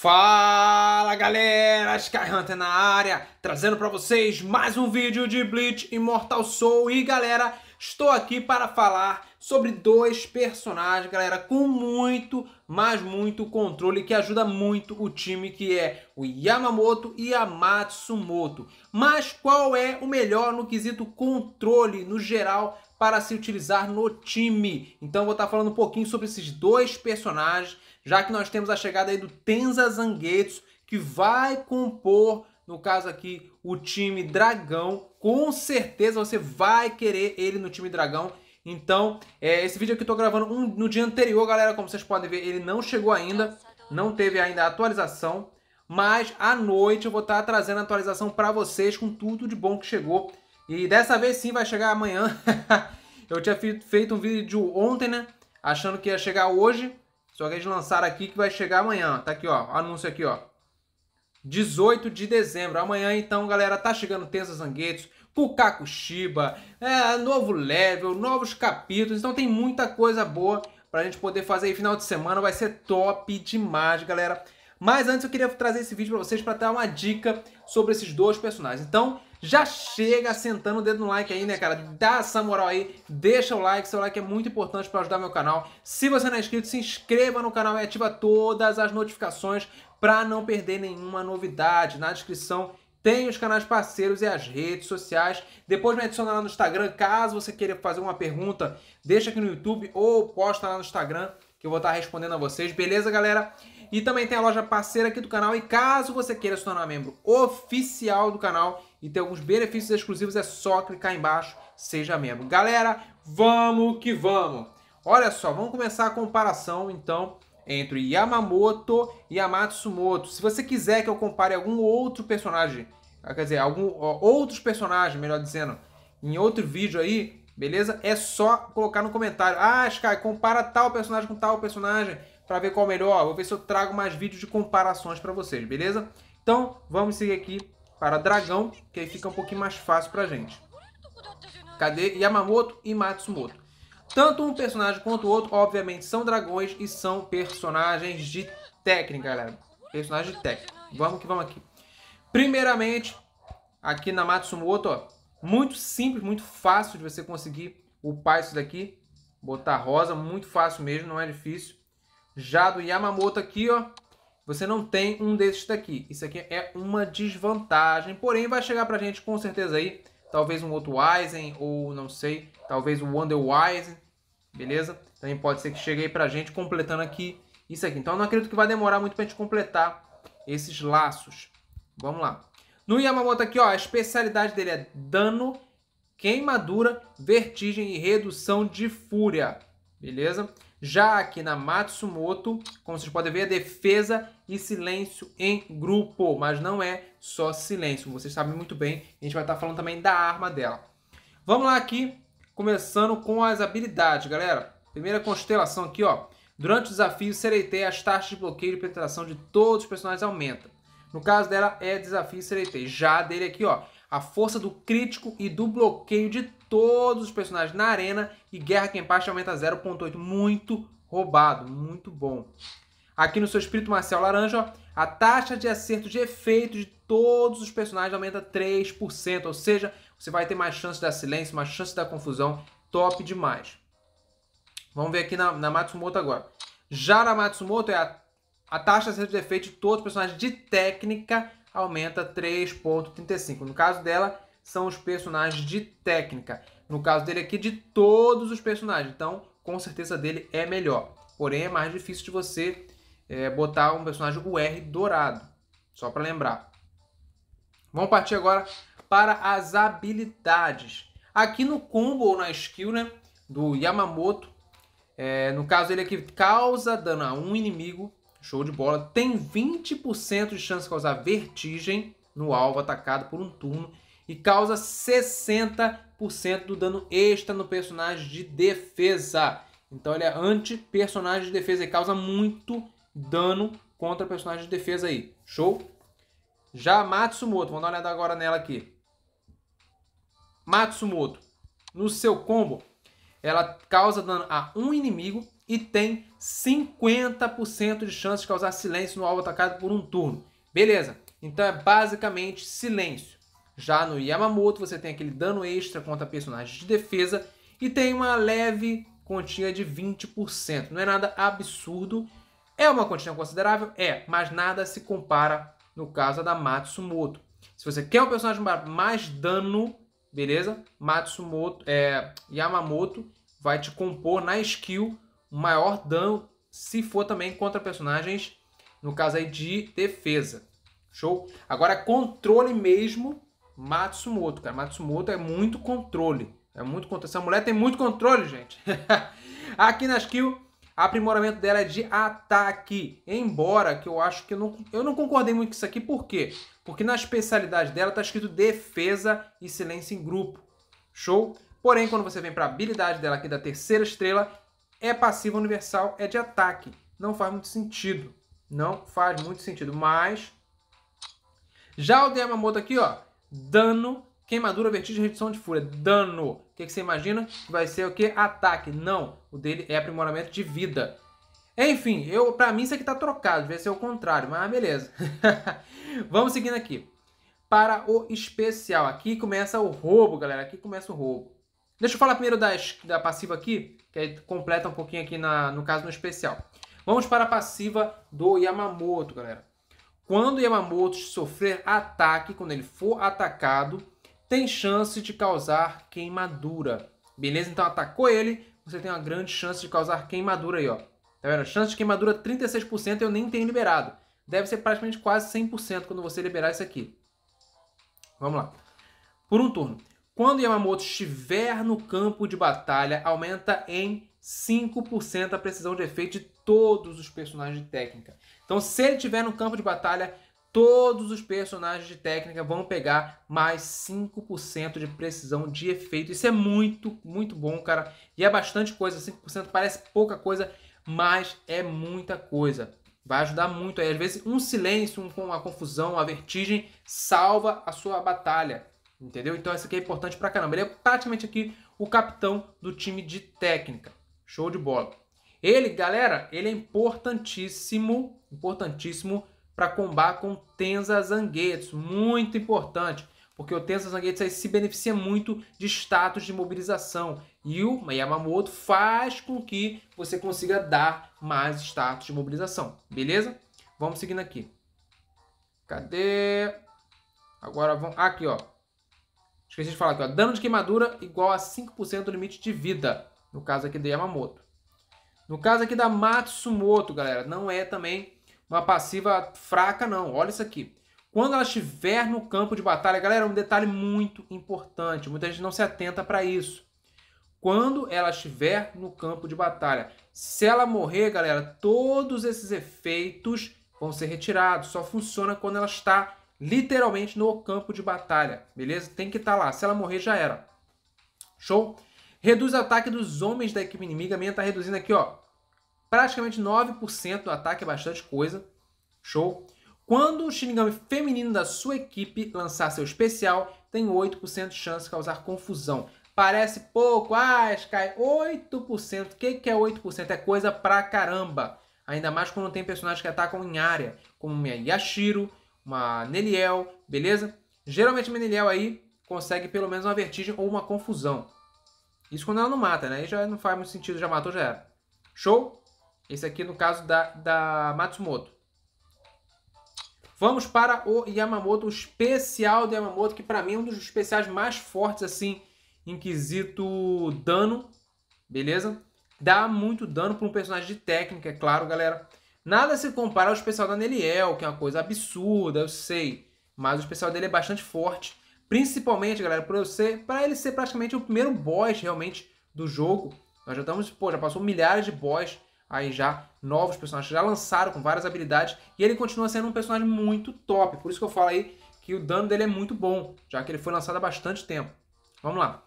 Fala galera, Hunter na área, trazendo para vocês mais um vídeo de Bleach Immortal Soul e galera, estou aqui para falar sobre dois personagens, galera, com muito, mas muito controle que ajuda muito o time que é o Yamamoto e a Matsumoto. Mas qual é o melhor no quesito controle no geral para se utilizar no time? Então vou estar falando um pouquinho sobre esses dois personagens já que nós temos a chegada aí do Tenza Zanguetsu, que vai compor, no caso aqui, o time Dragão. Com certeza você vai querer ele no time Dragão. Então, é, esse vídeo aqui eu tô gravando um, no dia anterior, galera, como vocês podem ver, ele não chegou ainda, não teve ainda a atualização, mas à noite eu vou estar tá trazendo a atualização para vocês com tudo de bom que chegou. E dessa vez sim vai chegar amanhã. eu tinha feito um vídeo ontem, né, achando que ia chegar hoje, só que eles lançaram aqui que vai chegar amanhã. Tá aqui, ó. Anúncio aqui, ó. 18 de dezembro. Amanhã, então, galera, tá chegando Tensa Zanguetos, Pukaku Shiba, é, novo level, novos capítulos. Então tem muita coisa boa pra gente poder fazer aí. Final de semana vai ser top demais, galera. Mas antes eu queria trazer esse vídeo pra vocês pra dar uma dica sobre esses dois personagens. Então, já chega sentando o dedo no like aí, né, cara? Dá essa moral aí, deixa o like, seu like é muito importante para ajudar meu canal. Se você não é inscrito, se inscreva no canal e ativa todas as notificações para não perder nenhuma novidade. Na descrição tem os canais parceiros e as redes sociais. Depois me adiciona lá no Instagram, caso você queira fazer uma pergunta, deixa aqui no YouTube ou posta lá no Instagram que eu vou estar tá respondendo a vocês, beleza, galera? E também tem a loja parceira aqui do canal e caso você queira se tornar membro oficial do canal, e ter alguns benefícios exclusivos, é só clicar embaixo, seja membro. Galera, vamos que vamos! Olha só, vamos começar a comparação então entre Yamamoto e Amatsumoto. Se você quiser que eu compare algum outro personagem, ah, quer dizer, algum, outros personagens, melhor dizendo, em outro vídeo aí, beleza? É só colocar no comentário. Ah, Sky, compara tal personagem com tal personagem para ver qual é melhor. Vou ver se eu trago mais vídeos de comparações para vocês, beleza? Então, vamos seguir aqui para dragão, que aí fica um pouquinho mais fácil pra gente. Cadê Yamamoto e Matsumoto? Tanto um personagem quanto o outro, obviamente, são dragões e são personagens de técnica, galera. Personagem de técnica. Vamos que vamos aqui. Primeiramente, aqui na Matsumoto, ó, muito simples, muito fácil de você conseguir upar isso daqui. Botar rosa, muito fácil mesmo, não é difícil. Já do Yamamoto aqui, ó, você não tem um desses daqui. Isso aqui é uma desvantagem. Porém, vai chegar pra gente com certeza aí. Talvez um outro Eisen ou não sei. Talvez o Wonder Wise. Beleza? Também pode ser que chegue aí pra gente completando aqui isso aqui. Então, não acredito que vai demorar muito pra gente completar esses laços. Vamos lá. No Yamamoto aqui, ó, a especialidade dele é dano, queimadura, vertigem e redução de fúria. Beleza? Já aqui na Matsumoto, como vocês podem ver, é defesa e silêncio em grupo, mas não é só silêncio, vocês sabem muito bem. A gente vai estar falando também da arma dela. Vamos lá aqui, começando com as habilidades, galera. Primeira constelação aqui, ó. Durante o desafio, Sereitei, as taxas de bloqueio e penetração de todos os personagens aumentam. No caso dela, é desafio Sereitei. Já dele aqui, ó a força do crítico e do bloqueio de todos os personagens na arena e Guerra Quem Passa aumenta 0.8. Muito roubado, muito bom. Aqui no seu espírito marcial laranja, ó, a taxa de acerto de efeito de todos os personagens aumenta 3%, ou seja, você vai ter mais chance da silêncio, mais chance da confusão, top demais. Vamos ver aqui na, na Matsumoto agora. Já na Matsumoto é a, a taxa de acerto de efeito de todos os personagens de técnica aumenta 3,35. No caso dela, são os personagens de técnica. No caso dele aqui, de todos os personagens. Então, com certeza dele é melhor. Porém, é mais difícil de você é, botar um personagem UR dourado. Só para lembrar. Vamos partir agora para as habilidades. Aqui no combo ou na skill né, do Yamamoto, é, no caso ele aqui causa dano a um inimigo Show de bola. Tem 20% de chance de causar vertigem no alvo atacado por um turno e causa 60% do dano extra no personagem de defesa. Então ele é anti-personagem de defesa e causa muito dano contra personagem de defesa aí. Show? Já Matsumoto, vamos dar uma olhada agora nela aqui. Matsumoto, no seu combo, ela causa dano a um inimigo e tem 50% de chance de causar silêncio no alvo atacado por um turno. Beleza, então é basicamente silêncio. Já no Yamamoto você tem aquele dano extra contra personagens de defesa e tem uma leve continha de 20%. Não é nada absurdo, é uma continha considerável? É, mas nada se compara no caso da Matsumoto. Se você quer um personagem mais dano, beleza? Matsumoto, é, Yamamoto vai te compor na skill maior dano se for também contra personagens, no caso aí de defesa. Show? Agora, controle mesmo, Matsumoto, cara. Matsumoto é muito controle. É muito controle. Essa mulher tem muito controle, gente. Aqui na skill, aprimoramento dela é de ataque. Embora que eu acho que eu não, eu não concordei muito com isso aqui. Por quê? Porque na especialidade dela tá escrito defesa e silêncio em grupo. Show? Porém, quando você vem para habilidade dela aqui da terceira estrela, é passiva universal, é de ataque. Não faz muito sentido. Não faz muito sentido. Mas. Já o de Yamamoto aqui, ó. Dano, queimadura, vertigem, redução de fúria. Dano. O que, que você imagina? Vai ser o que? Ataque. Não. O dele é aprimoramento de vida. Enfim, eu, pra mim isso aqui tá trocado. Devia ser o contrário, mas beleza. Vamos seguindo aqui. Para o especial. Aqui começa o roubo, galera. Aqui começa o roubo. Deixa eu falar primeiro das, da passiva aqui, que aí completa um pouquinho aqui na, no caso no especial. Vamos para a passiva do Yamamoto, galera. Quando Yamamoto sofrer ataque, quando ele for atacado, tem chance de causar queimadura. Beleza? Então atacou ele, você tem uma grande chance de causar queimadura aí, ó. Tá vendo? Chance de queimadura 36% eu nem tenho liberado. Deve ser praticamente quase 100% quando você liberar isso aqui. Vamos lá. Por um turno. Quando Yamamoto estiver no campo de batalha, aumenta em 5% a precisão de efeito de todos os personagens de técnica. Então, se ele estiver no campo de batalha, todos os personagens de técnica vão pegar mais 5% de precisão de efeito. Isso é muito, muito bom, cara. E é bastante coisa. 5% parece pouca coisa, mas é muita coisa. Vai ajudar muito aí. Às vezes, um silêncio, uma confusão, uma vertigem salva a sua batalha. Entendeu? Então esse aqui é importante pra caramba. Ele é praticamente aqui o capitão do time de técnica. Show de bola. Ele, galera, ele é importantíssimo, importantíssimo para combate com Tenza Zanguetes. Muito importante, porque o Tenza Zanguetes aí se beneficia muito de status de mobilização. E o Yamamoto faz com que você consiga dar mais status de mobilização. Beleza? Vamos seguindo aqui. Cadê? Agora vamos... Aqui, ó. Esqueci de falar aqui, ó. Dano de queimadura igual a 5% do limite de vida. No caso aqui da Yamamoto. No caso aqui da Matsumoto, galera, não é também uma passiva fraca, não. Olha isso aqui. Quando ela estiver no campo de batalha, galera, um detalhe muito importante. Muita gente não se atenta para isso. Quando ela estiver no campo de batalha, se ela morrer, galera, todos esses efeitos vão ser retirados. Só funciona quando ela está literalmente no campo de batalha, beleza? Tem que estar tá lá. Se ela morrer, já era. Show? Reduz o ataque dos homens da equipe inimiga. A minha tá reduzindo aqui, ó. Praticamente 9% do ataque, é bastante coisa. Show? Quando o Shinigami feminino da sua equipe lançar seu especial, tem 8% de chance de causar confusão. Parece pouco, ah, Sky, 8%. O que, que é 8%? É coisa pra caramba. Ainda mais quando tem personagens que atacam em área, como Yashiro, uma Neniel, beleza? Geralmente uma Neliel aí consegue pelo menos uma vertigem ou uma confusão. Isso quando ela não mata, né? Aí já não faz muito sentido, já matou, já era. Show? Esse aqui no caso da, da Matsumoto. Vamos para o Yamamoto, o especial do Yamamoto, que para mim é um dos especiais mais fortes, assim, em quesito dano, beleza? Dá muito dano para um personagem de técnica, é claro, galera. Nada se compara ao especial da Neliel, que é uma coisa absurda, eu sei. Mas o especial dele é bastante forte. Principalmente, galera, por ser, para ele ser praticamente o primeiro boss realmente do jogo. Nós já estamos, pô, já passou milhares de boss aí já, novos personagens já lançaram com várias habilidades e ele continua sendo um personagem muito top. Por isso que eu falo aí que o dano dele é muito bom, já que ele foi lançado há bastante tempo. Vamos lá.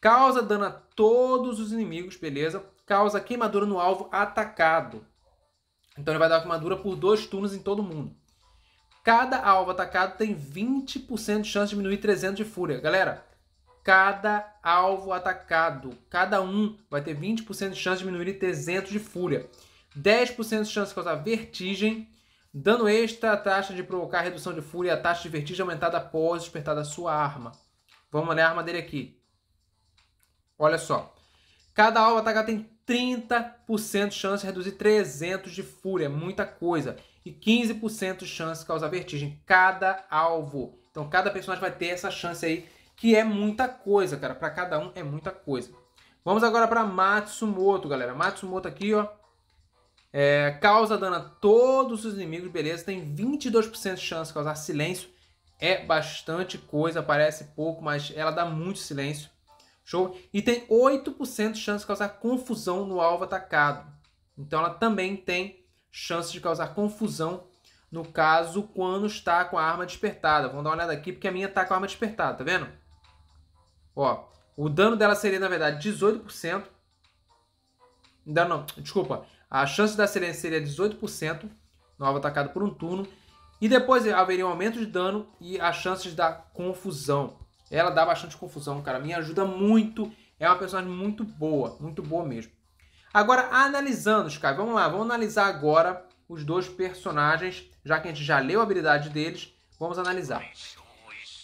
Causa dano a todos os inimigos, beleza? Causa queimadura no alvo atacado. Então ele vai dar armadura por dois turnos em todo mundo. Cada alvo atacado tem 20% de chance de diminuir 300 de fúria. Galera, cada alvo atacado, cada um vai ter 20% de chance de diminuir 300 de fúria. 10% de chance de causar vertigem. Dano extra, a taxa de provocar redução de fúria e a taxa de vertigem aumentada após despertar da sua arma. Vamos olhar né, a arma dele aqui. Olha só. Cada alvo atacado tem 30% de chance de reduzir 300 de fúria, é muita coisa. E 15% de chance de causar vertigem, cada alvo. Então cada personagem vai ter essa chance aí, que é muita coisa, cara. Para cada um é muita coisa. Vamos agora para Matsumoto, galera. Matsumoto aqui, ó. É, causa dano a todos os inimigos, beleza. Tem 22% de chance de causar silêncio. É bastante coisa, parece pouco, mas ela dá muito silêncio. Show? E tem 8% de chance de causar confusão no alvo atacado. Então ela também tem chance de causar confusão no caso quando está com a arma despertada. Vamos dar uma olhada aqui porque a minha está com a arma despertada, tá vendo? Ó, o dano dela seria na verdade 18%. Não, não, desculpa. A chance da Serena seria 18% no alvo atacado por um turno. E depois haveria um aumento de dano e as chances da confusão. Ela dá bastante confusão, cara. Me ajuda muito. É uma personagem muito boa, muito boa mesmo. Agora, analisando, Sky, vamos lá, vamos analisar agora os dois personagens, já que a gente já leu a habilidade deles, vamos analisar.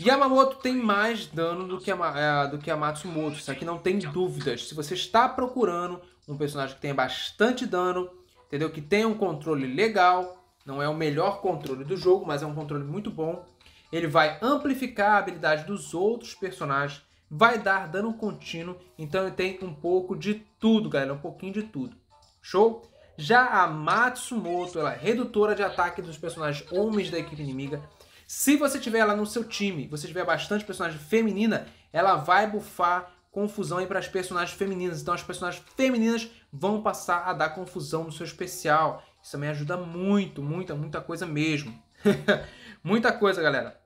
Yamamoto tem mais dano do que, a, é, do que a Matsumoto, isso aqui não tem dúvidas. Se você está procurando um personagem que tenha bastante dano, entendeu? Que tenha um controle legal, não é o melhor controle do jogo, mas é um controle muito bom. Ele vai amplificar a habilidade dos outros personagens, vai dar dano contínuo, então ele tem um pouco de tudo, galera, um pouquinho de tudo. Show? Já a Matsumoto, ela é redutora de ataque dos personagens homens da equipe inimiga. Se você tiver ela no seu time, você tiver bastante personagem feminina, ela vai bufar confusão aí para as personagens femininas. Então as personagens femininas vão passar a dar confusão no seu especial. Isso também ajuda muito, muita, muita coisa mesmo. muita coisa, galera.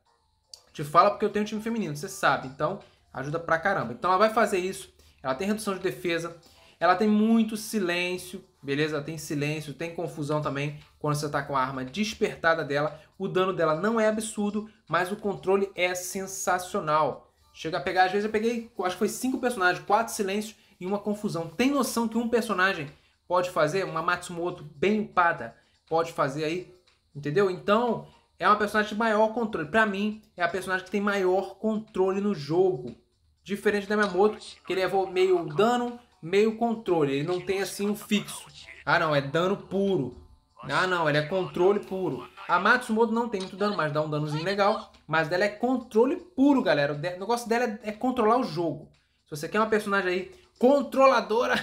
Te fala porque eu tenho um time feminino, você sabe. Então, ajuda pra caramba. Então, ela vai fazer isso. Ela tem redução de defesa. Ela tem muito silêncio, beleza? Ela tem silêncio, tem confusão também quando você tá com a arma despertada dela. O dano dela não é absurdo, mas o controle é sensacional. Chega a pegar, às vezes eu peguei, acho que foi cinco personagens, quatro silêncios e uma confusão. Tem noção que um personagem pode fazer uma Matsumoto bem empada? Pode fazer aí, entendeu? Então, é uma personagem de maior controle. Para mim, é a personagem que tem maior controle no jogo. Diferente da Miyamoto, que ele é meio dano, meio controle. Ele não tem assim um fixo. Ah não, é dano puro. Ah não, ele é controle puro. A Matsumoto não tem muito dano, mas dá um danozinho legal. Mas dela é controle puro, galera. O negócio dela é, é controlar o jogo. Se você quer uma personagem aí controladora,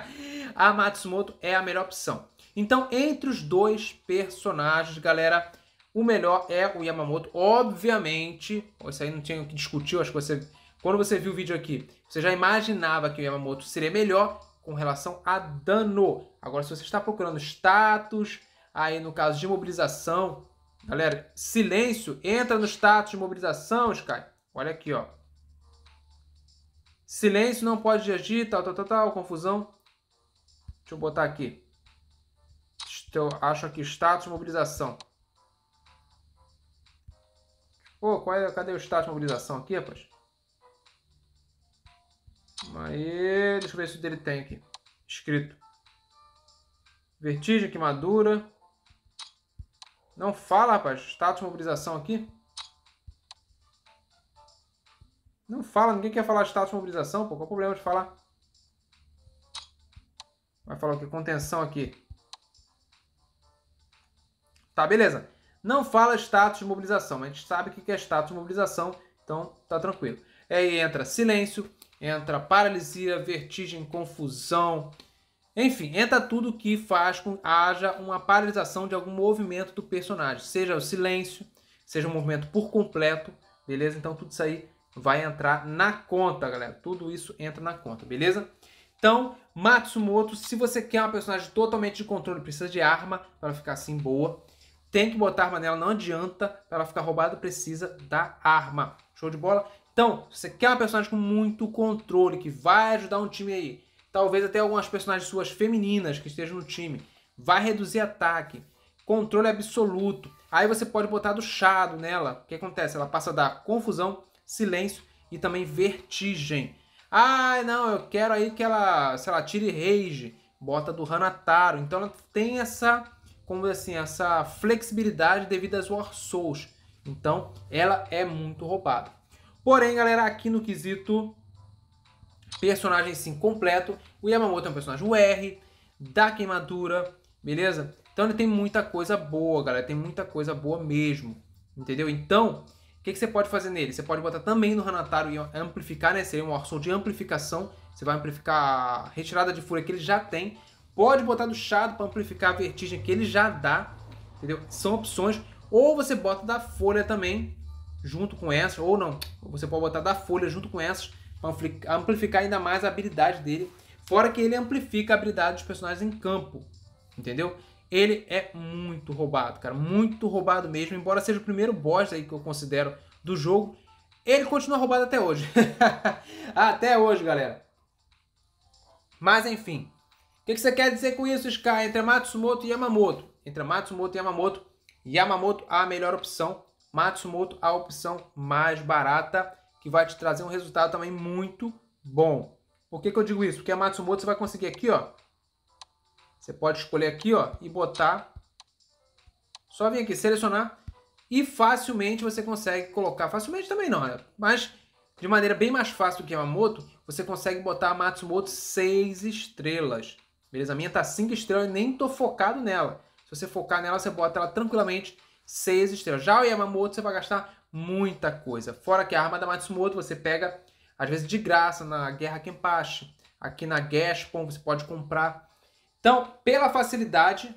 a Matsumoto é a melhor opção. Então, entre os dois personagens, galera, o melhor é o Yamamoto. Obviamente, isso aí não tinha o que discutir, acho que você. Quando você viu o vídeo aqui, você já imaginava que o Yamamoto seria melhor com relação a dano. Agora, se você está procurando status, aí no caso de mobilização, galera, silêncio, entra no status de mobilização, Sky. Olha aqui, ó. Silêncio, não pode agir, tal, tal, tal, tal, confusão. Deixa eu botar aqui. Eu acho aqui status de mobilização. Pô, qual é, cadê o status de mobilização aqui, rapaz? Aí, deixa eu ver se ele tem aqui. Escrito. Vertigem, queimadura. Não fala, rapaz. Status de mobilização aqui. Não fala. Ninguém quer falar status de mobilização, pô. Qual é o problema de falar? Vai falar o que? Contenção aqui. Tá, beleza. Não fala status de mobilização, mas a gente sabe o que é status de mobilização, então tá tranquilo. Aí entra silêncio, entra paralisia, vertigem, confusão, enfim, entra tudo que faz com que haja uma paralisação de algum movimento do personagem, seja o silêncio, seja um movimento por completo, beleza? Então tudo isso aí vai entrar na conta, galera. Tudo isso entra na conta, beleza? Então, Matsumoto, se você quer uma personagem totalmente de controle, precisa de arma para ficar assim boa. Tem que botar arma nela, não adianta. Pra ela ficar roubada, precisa da arma. Show de bola? Então, se você quer uma personagem com muito controle, que vai ajudar um time aí, talvez até algumas personagens suas femininas que estejam no time, vai reduzir ataque, controle absoluto. Aí você pode botar do chado nela. O que acontece? Ela passa a dar confusão, silêncio e também vertigem. Ah, não, eu quero aí que ela, sei lá, tire rage. Bota do Hanataro. Então ela tem essa como assim, essa flexibilidade devido às War Souls. Então, ela é muito roubada. Porém, galera, aqui no quesito personagem sim completo, o Yamamoto é um personagem UR, da queimadura, beleza? Então ele tem muita coisa boa, galera, tem muita coisa boa mesmo, entendeu? Então, o que, que, você pode fazer nele? Você pode botar também no Hanataro e amplificar, né? Seria um War Soul de amplificação, você vai amplificar a retirada de fúria que ele já tem, Pode botar do shadow para amplificar a vertigem que ele já dá, entendeu? São opções. Ou você bota da folha também, junto com essas, ou não. Você pode botar da folha junto com essas, para amplificar ainda mais a habilidade dele. Fora que ele amplifica a habilidade dos personagens em campo, entendeu? Ele é muito roubado, cara. Muito roubado mesmo. Embora seja o primeiro boss aí que eu considero do jogo, ele continua roubado até hoje. até hoje, galera. Mas enfim, o que, é que você quer dizer com isso, Sky? Entre Matsumoto e Yamamoto. Entre Matsumoto e Yamamoto. Yamamoto a melhor opção. Matsumoto a opção mais barata. Que vai te trazer um resultado também muito bom. Por que, que eu digo isso? Porque a Matsumoto você vai conseguir aqui, ó. Você pode escolher aqui, ó. E botar. Só vir aqui, selecionar. E facilmente você consegue colocar. Facilmente também não, né? Mas de maneira bem mais fácil do que Yamamoto, você consegue botar a Matsumoto 6 estrelas. Beleza? A minha tá 5 estrelas, e nem tô focado nela. Se você focar nela, você bota ela tranquilamente 6 estrelas. Já o Yamamoto, você vai gastar muita coisa. Fora que a arma da Matsumoto você pega, às vezes, de graça na Guerra Kenpachi. Aqui na Gashpon você pode comprar. Então, pela facilidade,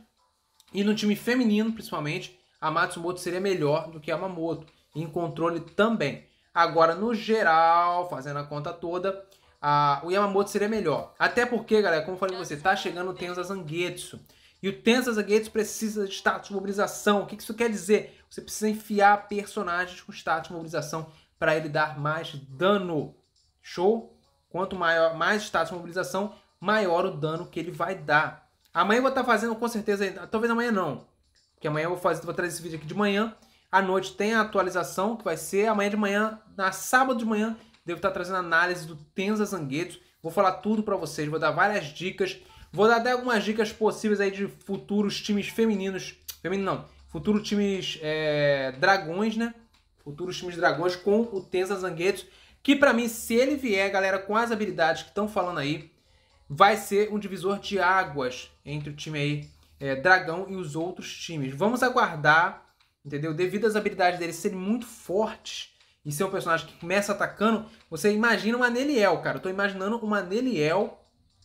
e no time feminino, principalmente, a Matsumoto seria melhor do que a Yamamoto. Em controle também. Agora, no geral, fazendo a conta toda, a, o Yamamoto seria melhor. Até porque, galera, como eu falei com você, tá chegando o Tenza Zangetsu. E o Tenza Zangetsu precisa de status de mobilização. O que, isso quer dizer? Você precisa enfiar personagens com status de mobilização para ele dar mais dano. Show? Quanto maior, mais status de mobilização, maior o dano que ele vai dar. Amanhã eu vou estar tá fazendo com certeza, talvez amanhã não. Porque amanhã eu vou fazer, vou trazer esse vídeo aqui de manhã. À noite tem a atualização que vai ser amanhã de manhã, na sábado de manhã Devo estar trazendo análise do Tenza Zangueto. Vou falar tudo para vocês, vou dar várias dicas. Vou dar até algumas dicas possíveis aí de futuros times femininos. Feminino não, futuros times é, dragões, né? Futuros times dragões com o Tenza Zangueto. Que para mim, se ele vier, galera, com as habilidades que estão falando aí, vai ser um divisor de águas entre o time aí é, Dragão e os outros times. Vamos aguardar, entendeu? Devido às habilidades dele serem muito fortes, e ser um personagem que começa atacando, você imagina uma Neliel, cara. Eu tô imaginando uma Neliel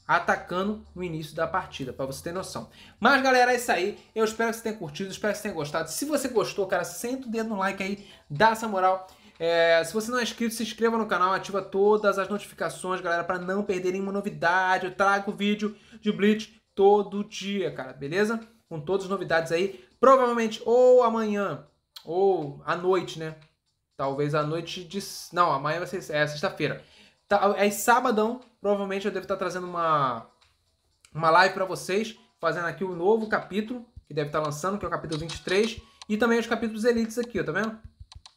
atacando no início da partida, para você ter noção. Mas, galera, é isso aí. Eu espero que você tenha curtido, espero que você tenha gostado. Se você gostou, cara, senta o dedo no like aí, dá essa moral. É, se você não é inscrito, se inscreva no canal, ativa todas as notificações, galera, para não perder nenhuma novidade. Eu trago vídeo de Blitz todo dia, cara, beleza? Com todas as novidades aí, provavelmente ou amanhã ou à noite, né? Talvez a noite de. Não, amanhã vai ser. É sexta-feira. Tá, é sabadão, provavelmente eu devo estar trazendo uma, uma live para vocês, fazendo aqui o um novo capítulo, que deve estar lançando, que é o capítulo 23, e também os capítulos elites aqui, ó, tá vendo?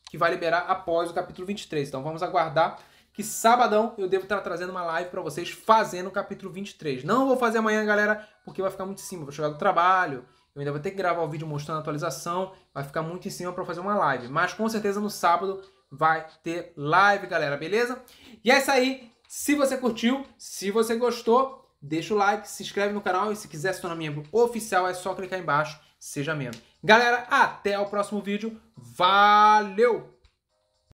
Que vai liberar após o capítulo 23. Então vamos aguardar que sabadão eu devo estar trazendo uma live para vocês fazendo o capítulo 23. Não vou fazer amanhã, galera, porque vai ficar muito em cima, vou chegar do trabalho, eu ainda vou ter que gravar o vídeo mostrando a atualização. Vai ficar muito em cima para fazer uma live. Mas com certeza no sábado vai ter live, galera, beleza? E é isso aí. Se você curtiu, se você gostou, deixa o like, se inscreve no canal e se quiser se tornar membro oficial, é só clicar embaixo, seja membro. Galera, até o próximo vídeo. Valeu!